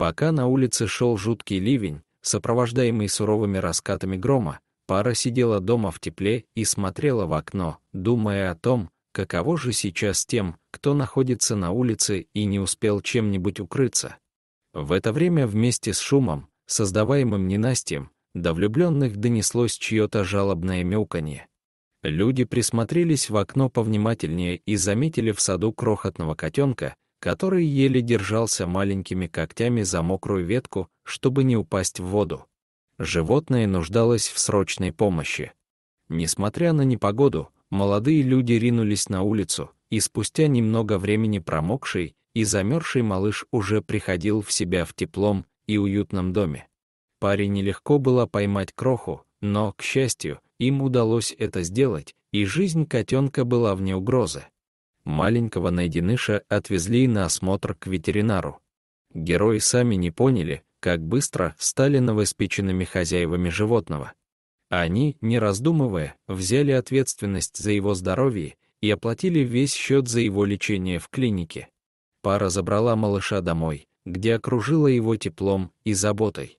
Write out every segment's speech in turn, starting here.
Пока на улице шел жуткий ливень, сопровождаемый суровыми раскатами грома, пара сидела дома в тепле и смотрела в окно, думая о том, каково же сейчас тем, кто находится на улице и не успел чем-нибудь укрыться. В это время вместе с шумом, создаваемым ненастьем, до влюбленных донеслось чье-то жалобное мяуканье. Люди присмотрелись в окно повнимательнее и заметили в саду крохотного котенка, который еле держался маленькими когтями за мокрую ветку, чтобы не упасть в воду. Животное нуждалось в срочной помощи. Несмотря на непогоду, молодые люди ринулись на улицу, и спустя немного времени промокший и замерзший малыш уже приходил в себя в теплом и уютном доме. Паре нелегко было поймать кроху, но, к счастью, им удалось это сделать, и жизнь котенка была вне угрозы. Маленького найденыша отвезли на осмотр к ветеринару. Герои сами не поняли, как быстро стали новоспеченными хозяевами животного. Они, не раздумывая, взяли ответственность за его здоровье и оплатили весь счет за его лечение в клинике. Пара забрала малыша домой, где окружила его теплом и заботой.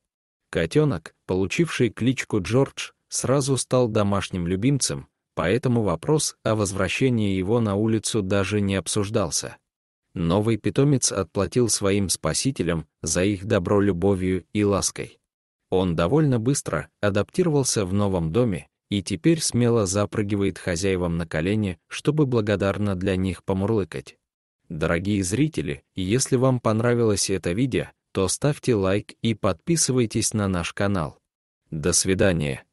Котенок, получивший кличку Джордж, сразу стал домашним любимцем, поэтому вопрос о возвращении его на улицу даже не обсуждался. Новый питомец отплатил своим спасителям за их добро любовью и лаской. Он довольно быстро адаптировался в новом доме и теперь смело запрыгивает хозяевам на колени, чтобы благодарно для них помурлыкать. Дорогие зрители, если вам понравилось это видео, то ставьте лайк и подписывайтесь на наш канал. До свидания.